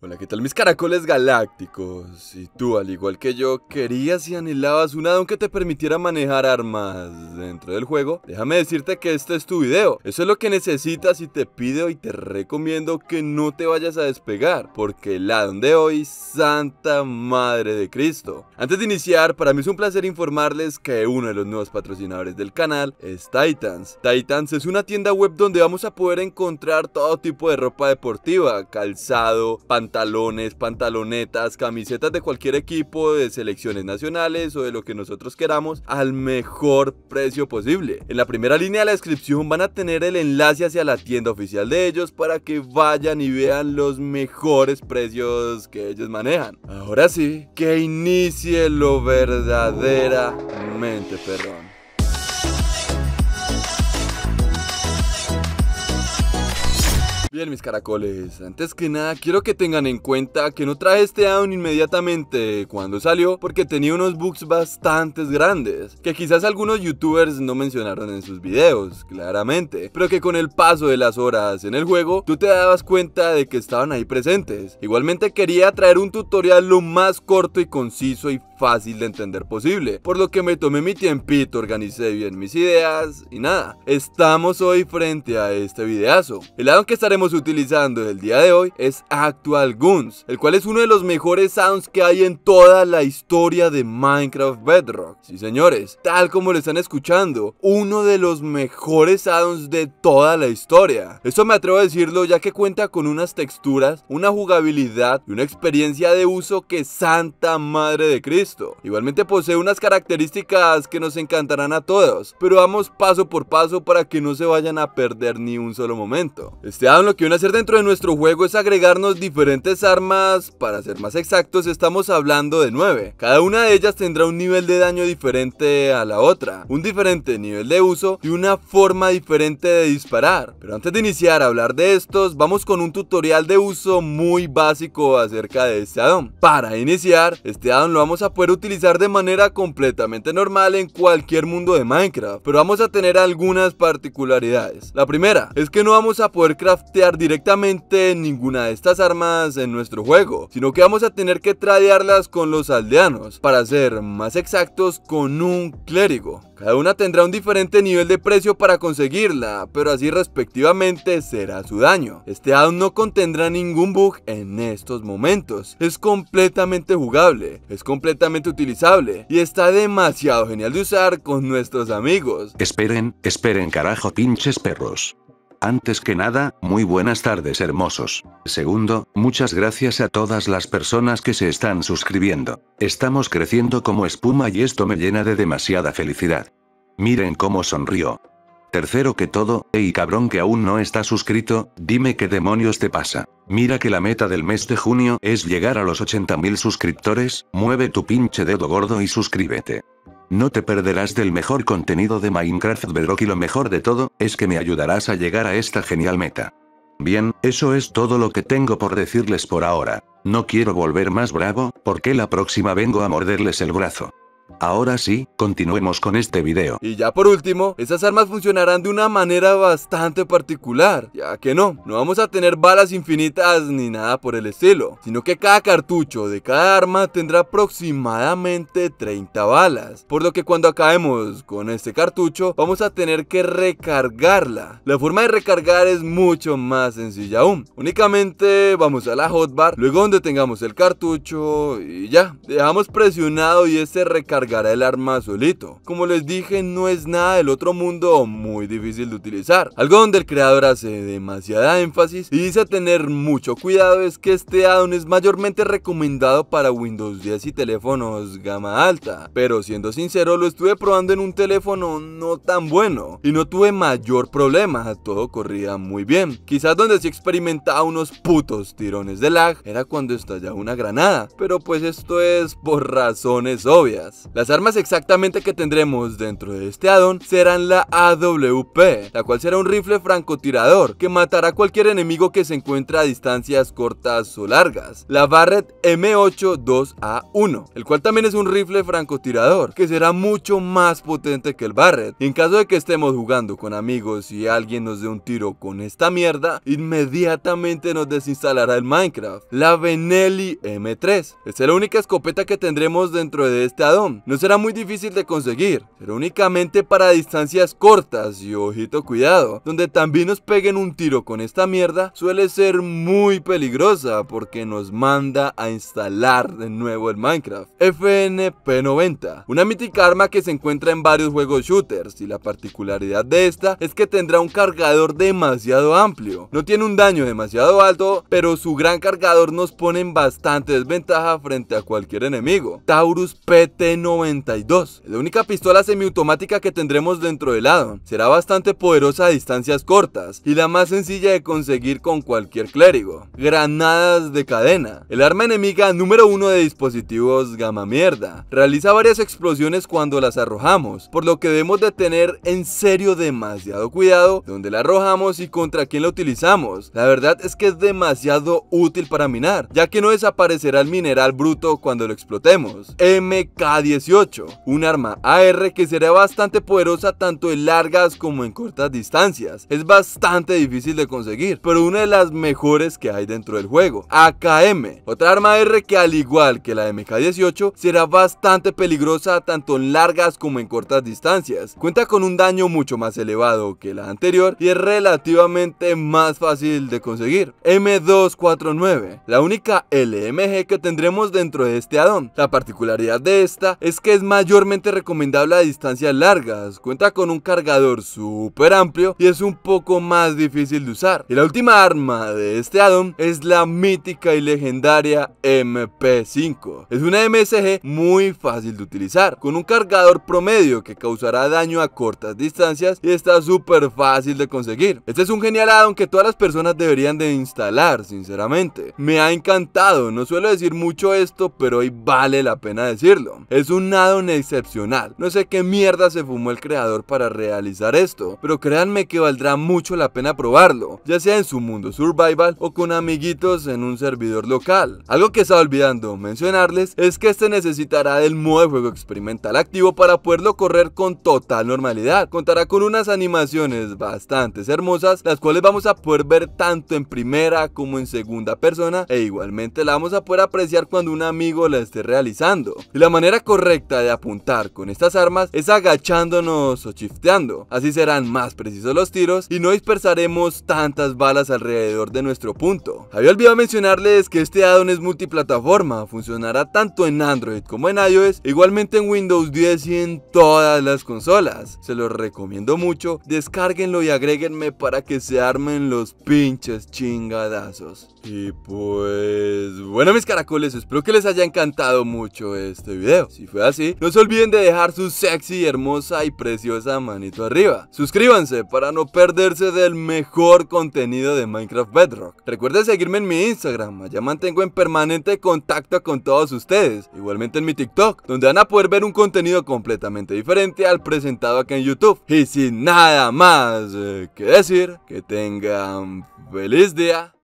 Hola, ¿qué tal mis caracoles galácticos? Si tú, al igual que yo, querías y anhelabas un addon que te permitiera manejar armas dentro del juego, déjame decirte que este es tu video. Eso es lo que necesitas y te pido y te recomiendo que no te vayas a despegar, porque el addon de hoy, Santa Madre de Cristo. Antes de iniciar, para mí es un placer informarles que uno de los nuevos patrocinadores del canal es Titans. Titans es una tienda web donde vamos a poder encontrar todo tipo de ropa deportiva, calzado, pantalones, pantalones, pantalonetas, camisetas de cualquier equipo, de selecciones nacionales o de lo que nosotros queramos al mejor precio posible. En la primera línea de la descripción van a tener el enlace hacia la tienda oficial de ellos para que vayan y vean los mejores precios que ellos manejan. Ahora sí, que inicie lo verdaderamente, perdón. Bien, mis caracoles, antes que nada quiero que tengan en cuenta que no traje este Addon inmediatamente cuando salió porque tenía unos bugs bastante grandes que quizás algunos youtubers no mencionaron en sus videos, claramente, pero que con el paso de las horas en el juego tú te dabas cuenta de que estaban ahí presentes. Igualmente quería traer un tutorial lo más corto y conciso y fácil de entender posible, por lo que me tomé mi tiempito, organicé bien mis ideas y nada, estamos hoy frente a este videazo. El addon que estaremos utilizando el día de hoy es Actual Guns, el cual es uno de los mejores sounds que hay en toda la historia de Minecraft Bedrock. Sí señores, tal como lo están escuchando, uno de los mejores addons de toda la historia. eso me atrevo a decirlo ya que cuenta con unas texturas, una jugabilidad y una experiencia de uso que Santa Madre de Cristo. Igualmente posee unas características que nos encantarán a todos, pero vamos paso por paso para que no se vayan a perder ni un solo momento. Este que que van a hacer dentro de nuestro juego es agregarnos diferentes armas, para ser más exactos estamos hablando de 9. Cada una de ellas tendrá un nivel de daño diferente a la otra, un diferente nivel de uso y una forma diferente de disparar. Pero antes de iniciar a hablar de estos, vamos con un tutorial de uso muy básico acerca de este addon. Para iniciar, este addon lo vamos a poder utilizar de manera completamente normal en cualquier mundo de Minecraft, pero vamos a tener algunas particularidades. La primera es que no vamos a poder craftear directamente ninguna de estas armas en nuestro juego, sino que vamos a tener que tradearlas con los aldeanos, para ser más exactos con un clérigo. Cada una tendrá un diferente nivel de precio para conseguirla, pero así respectivamente será su daño. Este addon no contendrá ningún bug en estos momentos, es completamente jugable, es completamente utilizable y está demasiado genial de usar con nuestros amigos. Esperen, esperen carajo pinches perros. Antes que nada, muy buenas tardes hermosos. Segundo, muchas gracias a todas las personas que se están suscribiendo. Estamos creciendo como espuma y esto me llena de demasiada felicidad. Miren cómo sonrió. Tercero que todo, hey cabrón que aún no está suscrito, dime qué demonios te pasa. Mira que la meta del mes de junio es llegar a los 80.000 suscriptores, mueve tu pinche dedo gordo y suscríbete. No te perderás del mejor contenido de Minecraft Bedrock y lo mejor de todo, es que me ayudarás a llegar a esta genial meta. Bien, eso es todo lo que tengo por decirles por ahora. No quiero volver más bravo, porque la próxima vengo a morderles el brazo. Ahora sí, continuemos con este video. Y ya por último, esas armas funcionarán de una manera bastante particular, ya que no, no vamos a tener balas infinitas ni nada por el estilo, sino que cada cartucho de cada arma tendrá aproximadamente 30 balas, por lo que cuando acabemos con este cartucho, vamos a tener que recargarla. La forma de recargar es mucho más sencilla aún, únicamente vamos a la hotbar, luego donde tengamos el cartucho y ya, dejamos presionado y este recarga cargará el arma solito. Como les dije, no es nada del otro mundo muy difícil de utilizar. Algo donde el creador hace demasiada énfasis y dice tener mucho cuidado es que este addon es mayormente recomendado para Windows 10 y teléfonos gama alta, pero siendo sincero lo estuve probando en un teléfono no tan bueno y no tuve mayor problema, todo corría muy bien. Quizás donde se experimentaba unos putos tirones de lag era cuando estallaba una granada, pero pues esto es por razones obvias. Las armas exactamente que tendremos dentro de este addon serán la AWP, la cual será un rifle francotirador que matará a cualquier enemigo que se encuentre a distancias cortas o largas. La Barrett M82A1, el cual también es un rifle francotirador que será mucho más potente que el Barrett. Y en caso de que estemos jugando con amigos y alguien nos dé un tiro con esta mierda, inmediatamente nos desinstalará el Minecraft. La Benelli M3 es la única escopeta que tendremos dentro de este addon no será muy difícil de conseguir, Pero únicamente para distancias cortas y ojito cuidado, donde también nos peguen un tiro con esta mierda suele ser muy peligrosa porque nos manda a instalar de nuevo el Minecraft. FNP90, una mítica arma que se encuentra en varios juegos shooters y la particularidad de esta es que tendrá un cargador demasiado amplio, no tiene un daño demasiado alto, pero su gran cargador nos pone en bastante desventaja frente a cualquier enemigo. Taurus PT90 92 la única pistola semiautomática que tendremos dentro del lado. Será bastante poderosa a distancias cortas y la más sencilla de conseguir con cualquier clérigo. Granadas de cadena, el arma enemiga número uno de dispositivos gama mierda. Realiza varias explosiones cuando las arrojamos, por lo que debemos de tener en serio demasiado cuidado donde la arrojamos y contra quién la utilizamos. La verdad es que es demasiado útil para minar, ya que no desaparecerá el mineral bruto cuando lo explotemos. mk 18 un arma AR que será bastante poderosa tanto en largas como en cortas distancias. Es bastante difícil de conseguir, pero una de las mejores que hay dentro del juego. AKM, otra arma AR que al igual que la MK18 será bastante peligrosa tanto en largas como en cortas distancias. Cuenta con un daño mucho más elevado que la anterior y es relativamente más fácil de conseguir. M249, la única LMG que tendremos dentro de este addon. La particularidad de esta es que es mayormente recomendable a distancias largas, cuenta con un cargador súper amplio y es un poco más difícil de usar. Y la última arma de este addon es la mítica y legendaria MP5. Es una MSG muy fácil de utilizar, con un cargador promedio que causará daño a cortas distancias y está súper fácil de conseguir. Este es un genial addon que todas las personas deberían de instalar, sinceramente. Me ha encantado, no suelo decir mucho esto, pero hoy vale la pena decirlo. Es un addon excepcional. No sé qué mierda se fumó el creador para realizar esto, pero créanme que valdrá mucho la pena probarlo, ya sea en su mundo survival o con amiguitos en un servidor local. Algo que estaba olvidando mencionarles es que este necesitará del modo de juego experimental activo para poderlo correr con total normalidad. Contará con unas animaciones bastante hermosas, las cuales vamos a poder ver tanto en primera como en segunda persona e igualmente la vamos a poder apreciar cuando un amigo la esté realizando. Y la manera correcta correcta de apuntar con estas armas es agachándonos o shifteando Así serán más precisos los tiros y no dispersaremos tantas balas alrededor de nuestro punto. Había olvidado mencionarles que este addon es multiplataforma, funcionará tanto en Android como en iOS, igualmente en Windows 10 y en todas las consolas. Se los recomiendo mucho, descárguenlo y agréguenme para que se armen los pinches chingadazos. Y pues... Bueno mis caracoles, espero que les haya encantado mucho este video fue así, no se olviden de dejar su sexy, hermosa y preciosa manito arriba. Suscríbanse para no perderse del mejor contenido de Minecraft Bedrock. Recuerden seguirme en mi Instagram, allá mantengo en permanente contacto con todos ustedes. Igualmente en mi TikTok, donde van a poder ver un contenido completamente diferente al presentado acá en YouTube. Y sin nada más eh, que decir, que tengan feliz día.